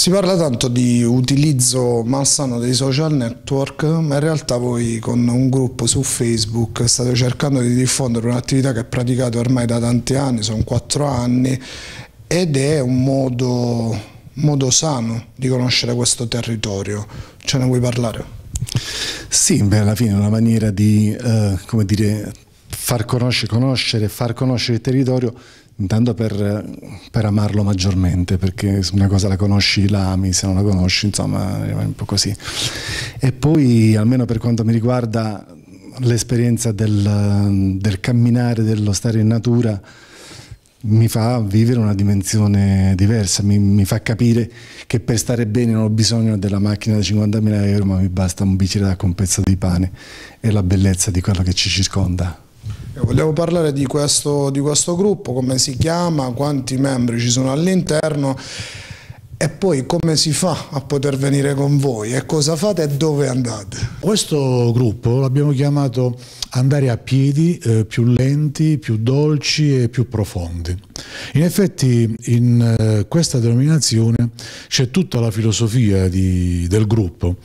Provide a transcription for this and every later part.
Si parla tanto di utilizzo malsano dei social network, ma in realtà voi con un gruppo su Facebook state cercando di diffondere un'attività che praticate ormai da tanti anni, sono quattro anni, ed è un modo, modo sano di conoscere questo territorio. Ce ne vuoi parlare? Sì, beh, alla fine è una maniera di, eh, come dire, far conoscere, conoscere, far conoscere il territorio intanto per, per, amarlo maggiormente, perché se una cosa la conosci la ami, se non la conosci insomma è un po' così. E poi almeno per quanto mi riguarda l'esperienza del, del camminare, dello stare in natura, mi fa vivere una dimensione diversa, mi, mi, fa capire che per stare bene non ho bisogno della macchina da 50.000 euro, ma mi basta un bicchiere d'acqua, un pezzo di pane e la bellezza di quello che ci circonda. Eh, Volevo parlare di questo, di questo gruppo, come si chiama, quanti membri ci sono all'interno e poi come si fa a poter venire con voi e cosa fate e dove andate? Questo gruppo l'abbiamo chiamato andare a piedi eh, più lenti, più dolci e più profondi. In effetti in eh, questa denominazione c'è tutta la filosofia di, del gruppo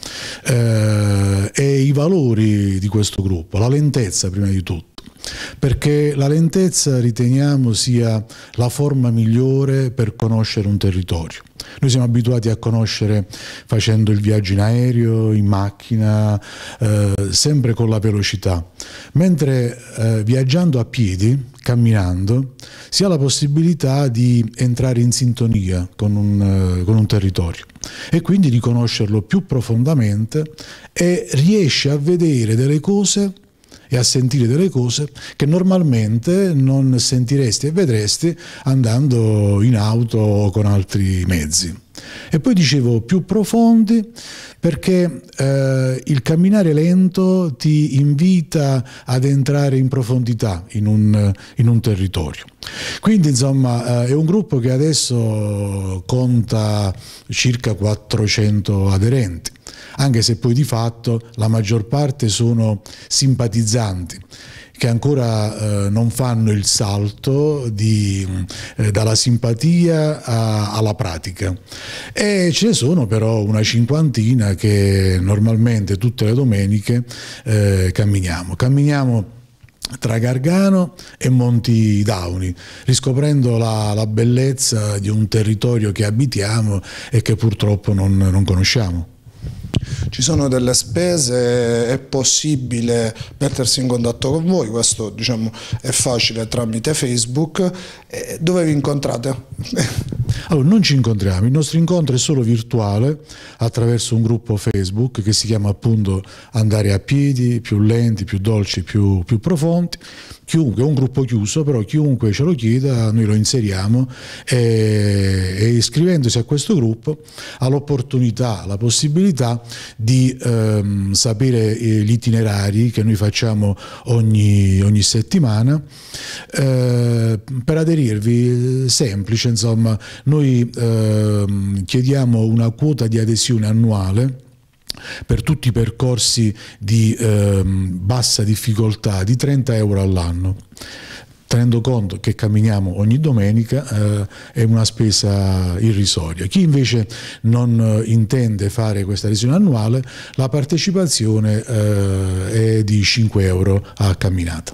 eh, e i valori di questo gruppo, la lentezza prima di tutto perché la lentezza riteniamo sia la forma migliore per conoscere un territorio. Noi siamo abituati a conoscere facendo il viaggio in aereo, in macchina, eh, sempre con la velocità, mentre eh, viaggiando a piedi, camminando, si ha la possibilità di entrare in sintonia con un, eh, con un territorio e quindi di conoscerlo più profondamente e riesce a vedere delle cose e a sentire delle cose che normalmente non sentiresti e vedresti andando in auto o con altri mezzi. E poi dicevo più profondi perché eh, il camminare lento ti invita ad entrare in profondità in un, in un territorio. Quindi insomma eh, è un gruppo che adesso conta circa 400 aderenti anche se poi di fatto la maggior parte sono simpatizzanti che ancora eh, non fanno il salto di, eh, dalla simpatia a, alla pratica. E ce ne sono però una cinquantina che normalmente tutte le domeniche eh, camminiamo. Camminiamo tra Gargano e Monti Dauni, riscoprendo la, la, bellezza di un territorio che abitiamo e che purtroppo non, non conosciamo ci sono delle spese, è possibile mettersi in contatto con voi, questo diciamo, è facile tramite Facebook, dove vi incontrate? allora, non ci incontriamo, il nostro incontro è solo virtuale attraverso un gruppo Facebook che si chiama appunto Andare a piedi, più lenti, più dolci, più, più profondi, chiunque, un gruppo chiuso, però chiunque ce lo chieda noi lo inseriamo e, e iscrivendosi a questo gruppo ha l'opportunità, la possibilità di ehm, sapere eh, gli itinerari che noi facciamo ogni, ogni settimana. Eh, per aderirvi semplice, insomma, noi ehm, chiediamo una quota di adesione annuale per tutti i percorsi di eh, bassa difficoltà di 30 euro all'anno tenendo conto che camminiamo ogni domenica eh, è una spesa irrisoria. Chi invece non eh, intende fare questa lesione annuale, la partecipazione eh, è di 5 euro a camminata.